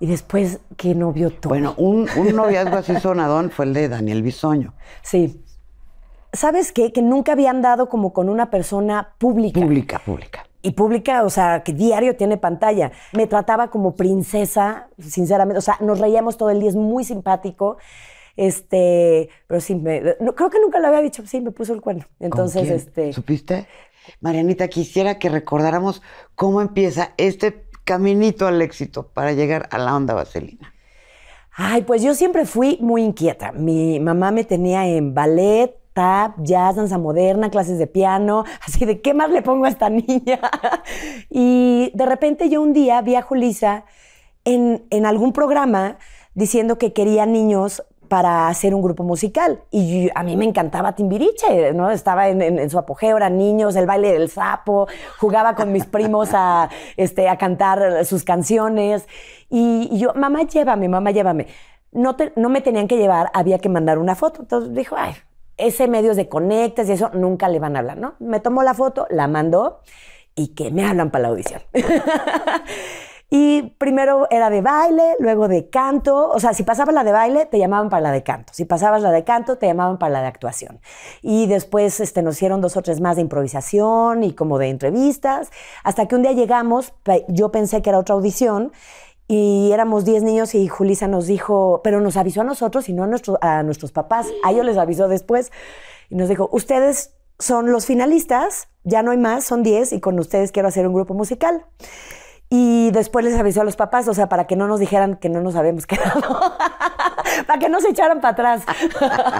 Y después, ¿qué novio tuvo? Bueno, un, noviazgo así sonadón fue el de Daniel Bisoño. Sí. ¿Sabes qué? Que nunca habían dado como con una persona pública. Pública, pública. Y pública, o sea, que diario tiene pantalla. Me trataba como princesa, sinceramente. O sea, nos reíamos todo el día, es muy simpático. Este, pero sí, me, creo que nunca lo había dicho, sí, me puso el cuerno. Entonces, este. ¿Supiste? Marianita, quisiera que recordáramos cómo empieza este caminito al éxito para llegar a la onda vaselina? Ay, pues yo siempre fui muy inquieta. Mi mamá me tenía en ballet, tap, jazz, danza moderna, clases de piano, así de qué más le pongo a esta niña. y de repente yo un día vi a Julisa en, en algún programa diciendo que quería niños para hacer un grupo musical. Y a mí me encantaba Timbiriche, ¿no? Estaba en, su apogeo, eran niños, el baile del sapo, jugaba con mis primos a, este, a cantar sus canciones. Y, yo, mamá, llévame, mamá, llévame. No, no me tenían que llevar, había que mandar una foto. Entonces dijo, ay, ese medio de conectas y eso nunca le van a hablar, ¿no? Me tomó la foto, la mandó y que me hablan para la audición. Y primero era de baile, luego de canto. O sea, si pasabas la de baile, te llamaban para la de canto. Si pasabas la de canto, te llamaban para la de actuación. Y después este, nos hicieron dos o tres más de improvisación y como de entrevistas. Hasta que un día llegamos, yo pensé que era otra audición. Y éramos diez niños y Julisa nos dijo, pero nos avisó a nosotros y no a, a nuestros papás. A ellos les avisó después. Y nos dijo, ustedes son los finalistas, ya no hay más, son diez, y con ustedes quiero hacer un grupo musical. Y después les avisó a los papás, o sea, para que no nos dijeran que no nos habíamos quedado, para que no se echaran para atrás.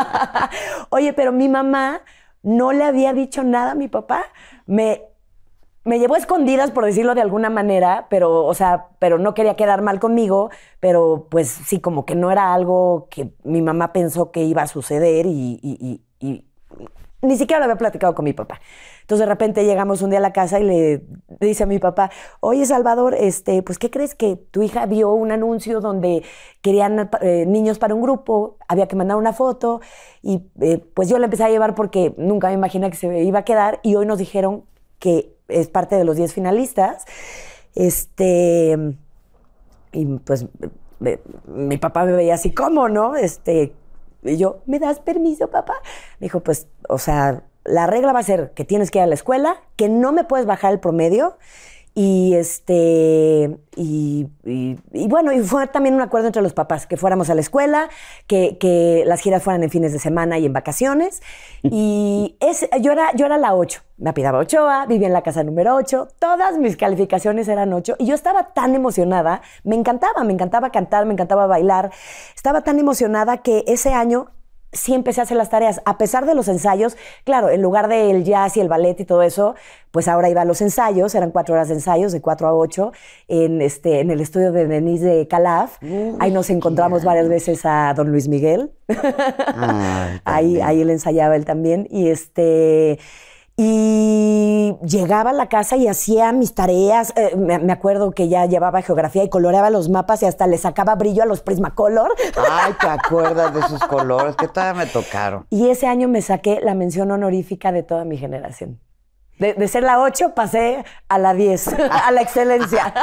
Oye, pero mi mamá no le había dicho nada a mi papá. Me, me llevó a escondidas, por decirlo de alguna manera, pero, o sea, pero no quería quedar mal conmigo, pero pues sí, como que no era algo que mi mamá pensó que iba a suceder y, y ni siquiera lo había platicado con mi papá. Entonces de repente llegamos un día a la casa y le me dice a mi papá, oye Salvador, este, pues ¿qué crees que tu hija vio un anuncio donde querían eh, niños para un grupo, había que mandar una foto y eh, pues yo la empecé a llevar porque nunca me imaginé que se iba a quedar y hoy nos dijeron que es parte de los 10 finalistas. Este, y pues mi papá me veía así, ¿cómo no? Este, y yo, ¿me das permiso, papá? Me dijo, pues, o sea, la regla va a ser que tienes que ir a la escuela, que no me puedes bajar el promedio. Y este, y, bueno, y fue también un acuerdo entre los papás, que fuéramos a la escuela, que, las giras fueran en fines de semana y en vacaciones. Y es, yo, era, yo era la 8, me apidaba Ochoa, vivía en la casa número 8, todas mis calificaciones eran ocho. y yo estaba tan emocionada, me encantaba, me encantaba cantar, me encantaba bailar, estaba tan emocionada que ese año sí empecé a hacer las tareas. A pesar de los ensayos, claro, en lugar del jazz y el ballet y todo eso, pues ahora iba a los ensayos, eran cuatro horas de ensayos, de cuatro a ocho, en, este, en el estudio de Denise de Calaf. ahí nos encontramos varias veces a don Luis Miguel. ahí, ahí él ensayaba él también. Y este... Y llegaba a la casa y hacía mis tareas. Eh, me, acuerdo que ya llevaba geografía y coloreaba los mapas y hasta le sacaba brillo a los Prismacolor. Ay, te acuerdas de esos colores que todavía me tocaron. Y ese año me saqué la mención honorífica de toda mi generación. De, ser la 8 pasé a la 10, a la excelencia.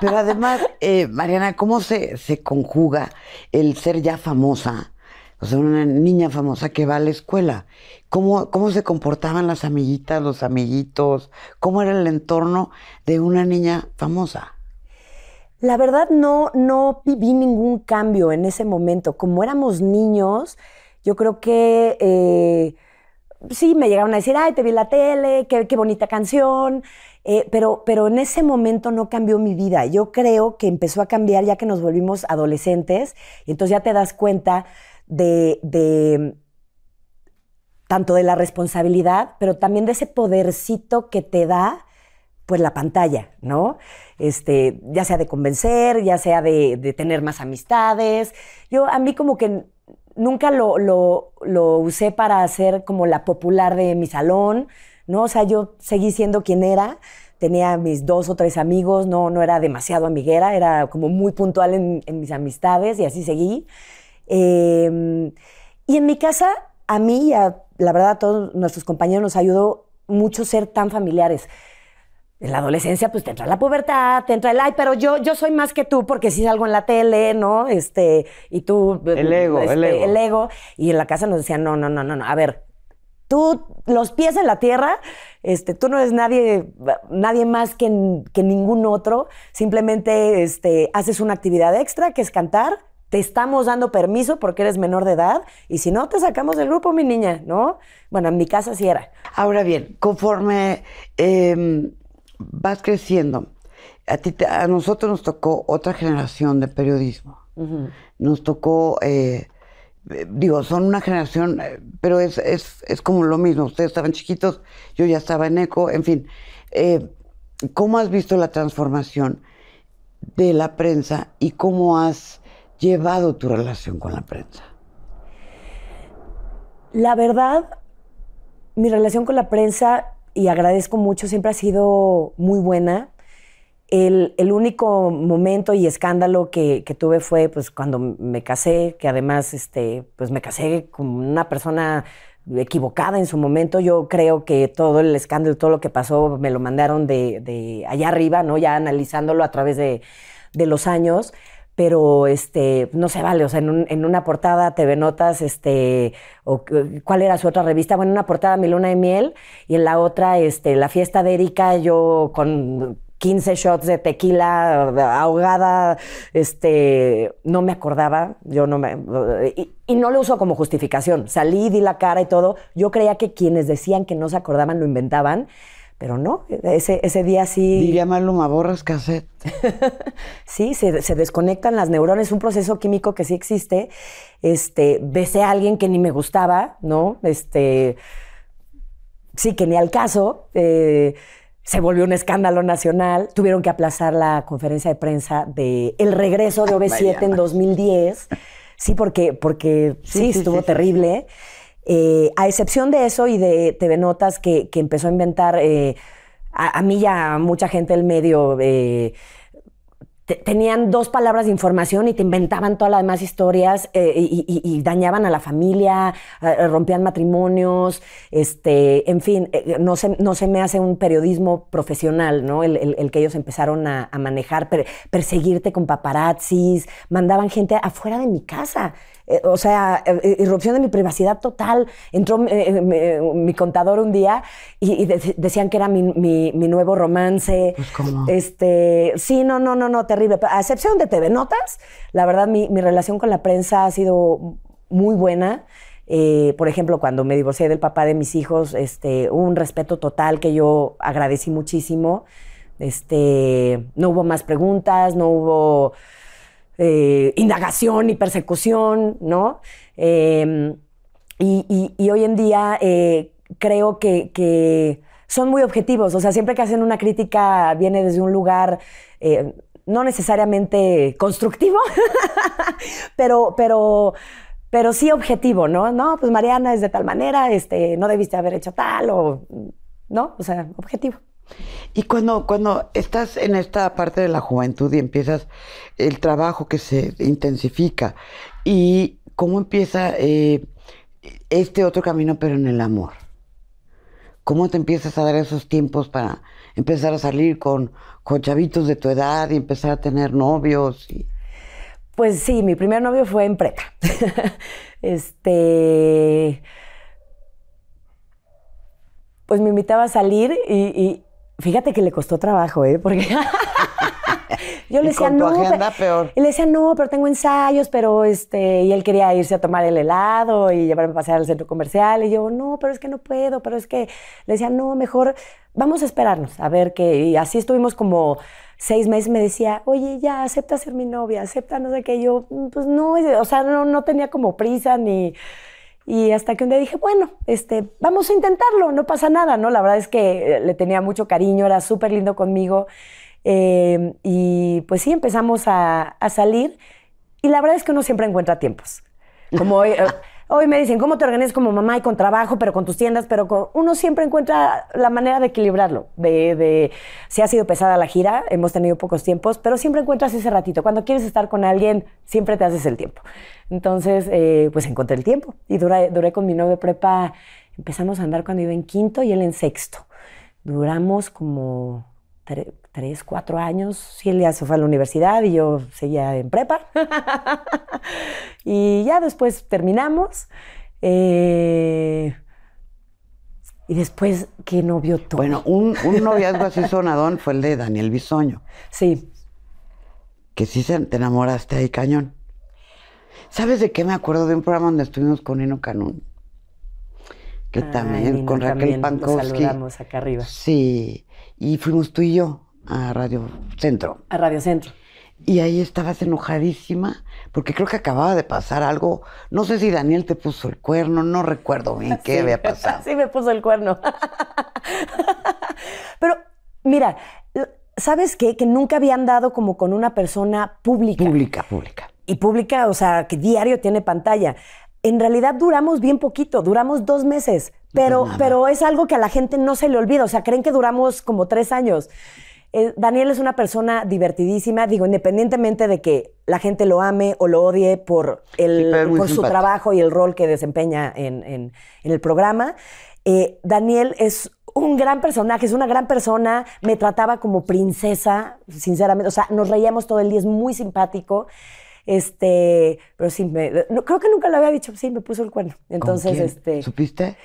Pero además, eh, Mariana, ¿cómo se conjuga el ser ya famosa? o sea, una niña famosa que va a la escuela. ¿Cómo, cómo se comportaban las amiguitas, los amiguitos? ¿Cómo era el entorno de una niña famosa? La verdad no, no viví ningún cambio en ese momento. Como éramos niños, yo creo que eh, sí, me llegaron a decir, ay, te vi en la tele, qué, bonita canción. Eh, pero, pero en ese momento no cambió mi vida. Yo creo que empezó a cambiar ya que nos volvimos adolescentes y entonces ya te das cuenta de, tanto de la responsabilidad, pero también de ese podercito que te da pues la pantalla, ¿no? Este, ya sea de convencer, ya sea de, tener más amistades. Yo a mí como que nunca lo, usé para hacer como la popular de mi salón, ¿no? O sea, yo seguí siendo quien era, tenía mis dos o tres amigos, no, no era demasiado amiguera, era como muy puntual en mis amistades y así seguí. Em, y en mi casa, a mí y a, la verdad todos nuestros compañeros nos ayudó mucho ser tan familiares. En la adolescencia, pues te entra la pubertad, te entra el ay, pero yo, yo soy más que tú porque si salgo en la tele, ¿no? Este, y tú. Eh, el ego, el este, ego. El ego. Y en la casa nos decían, no, no, no, no, no. A ver, tú, los pies en la tierra, este, tú no eres nadie, nadie más que, que, ningún otro, simplemente este, haces una actividad extra que es cantar, te estamos dando permiso porque eres menor de edad y si no, te sacamos del grupo, mi niña, ¿no? Bueno, en mi casa sí era. Ahora bien, conforme em, vas creciendo, a, ti a nosotros nos tocó otra generación de periodismo. Nos tocó... Eh, digo, son una generación, pero es, como lo mismo. Ustedes estaban chiquitos, yo ya estaba en ECO, en fin. Eh, ¿Cómo has visto la transformación de la prensa y cómo has llevado tu relación con la prensa? La verdad, mi relación con la prensa, y agradezco mucho, siempre ha sido muy buena. El, único momento y escándalo que, tuve fue pues, cuando me casé, que además este, pues, me casé con una persona equivocada en su momento. Yo creo que todo el escándalo, todo lo que pasó, me lo mandaron de, allá arriba, ¿no? ya analizándolo a través de, de los años pero este, no se vale, o sea, en, una portada TV Notas, este, o cuál era su otra revista, bueno, en una portada Mi Luna de Miel y en la otra, este, La Fiesta de Erika, yo con 15 shots de tequila ahogada, este, no me acordaba, yo no y, y, no lo uso como justificación, salí, di la cara y todo, yo creía que quienes decían que no se acordaban lo inventaban, pero no, ese, ese día sí... Diría Maluma, borras cassette. sí, se, desconectan las neuronas, un proceso químico que sí existe. Este, besé a alguien que ni me gustaba, ¿no? Este, sí, que ni al caso. Eh, se volvió un escándalo nacional. Tuvieron que aplazar la conferencia de prensa de el regreso de OV7 en 2010. Sí, porque, porque sí, estuvo terrible. Eh, a excepción de eso y de TV Notas, que, empezó a inventar eh, a, mí ya mucha gente del medio. Eh, tenían dos palabras de información y te inventaban todas las demás historias y, dañaban a la familia, rompían matrimonios, este, en fin, no, se, no se me hace un periodismo profesional, ¿no? El, que ellos empezaron a, manejar, perseguirte con paparazzis, mandaban gente afuera de mi casa. Eh, o sea, eh, eh, irrupción de mi privacidad total. Entró mi, contador un día y, decían que era mi, nuevo romance. Pues, este, sí, no, no, no, terrible. a excepción de TV Notas, la verdad mi, relación con la prensa ha sido muy buena. por ejemplo, cuando me divorcié del papá de mis hijos, este, hubo un respeto total que yo agradecí muchísimo. Este, no hubo más preguntas, no hubo eh, indagación y persecución, ¿no? Em, y, hoy en día eh, creo que, son muy objetivos, o sea, siempre que hacen una crítica viene desde un lugar eh, no necesariamente constructivo, pero, pero, pero sí objetivo, ¿no? No, pues Mariana es de tal manera, este, no debiste haber hecho tal, o, ¿no? O sea, objetivo. Y cuando, cuando estás en esta parte de la juventud y empiezas el trabajo que se intensifica, ¿y cómo empieza eh, este otro camino pero en el amor? ¿Cómo te empiezas a dar esos tiempos para empezar a salir con, con chavitos de tu edad y empezar a tener novios? Y... Pues sí, mi primer novio fue en prepa. este. Pues me invitaba a salir y, Fíjate que le costó trabajo, ¿eh? Porque yo le decía, no. pero... Y le decía, no, pero tengo ensayos, pero este. Y él quería irse a tomar el helado y llevarme a pasear al centro comercial. Y yo, no, pero es que no puedo, pero es que. Le decía, no, mejor vamos a esperarnos, a ver qué. Y así estuvimos como seis meses. Me decía, oye, ya, acepta ser mi novia, acepta no sé qué. yo, mm, pues no, o sea, no, no tenía como prisa ni. Y hasta que un día dije, bueno, este, vamos a intentarlo, no pasa nada, ¿no? La verdad es que eh, le tenía mucho cariño, era súper lindo conmigo. Eh, y pues sí, empezamos a, salir. Y la verdad es que uno siempre encuentra tiempos. Como, hoy... Eh, Hoy me dicen, ¿cómo te organizas como mamá y con trabajo, pero con tus tiendas? Pero uno siempre encuentra la manera de equilibrarlo. De, Si ha sido pesada la gira, hemos tenido pocos tiempos, pero siempre encuentras ese ratito. Cuando quieres estar con alguien, siempre te haces el tiempo. Entonces, eh, pues encontré el tiempo. Y duré, duré con mi novio prepa, empezamos a andar cuando iba en quinto y él en sexto. Duramos como tres, cuatro años. ya se fue a la universidad y yo seguía en prepa. y ya después terminamos. Eh, y después, ¿qué novio tuvo? Bueno, un, noviazgo así sonadón fue el de Daniel Bisoño. Sí. Que sí se, te enamoraste ahí, cañón. ¿Sabes de qué me acuerdo de un programa donde estuvimos con Eno Canón? que ah, también con Raquel Nos saludamos acá arriba. Sí, y fuimos tú y yo a Radio Centro. A Radio Centro. Y ahí estabas enojadísima, porque creo que acababa de pasar algo. No sé si Daniel te puso el cuerno, no recuerdo bien qué había pasado. Sí, me puso el cuerno. Pero, mira, ¿sabes qué? Que nunca había andado como con una persona pública. Pública, pública. Y pública, o sea, que diario tiene pantalla en realidad duramos bien poquito, duramos dos meses, pero, pero es algo que a la gente no se le olvida, o sea, creen que duramos como tres años. Eh, Daniel es una persona divertidísima, digo, independientemente de que la gente lo ame o lo odie por, el, su trabajo y el rol que desempeña en, el programa. Eh, Daniel es un gran personaje, es una gran persona, me trataba como princesa, sinceramente, o sea, nos reíamos todo el día, es muy simpático. Este, pero sí, me, creo que nunca lo había dicho, sí, me puso el cuerno. Entonces, este. ¿Supiste?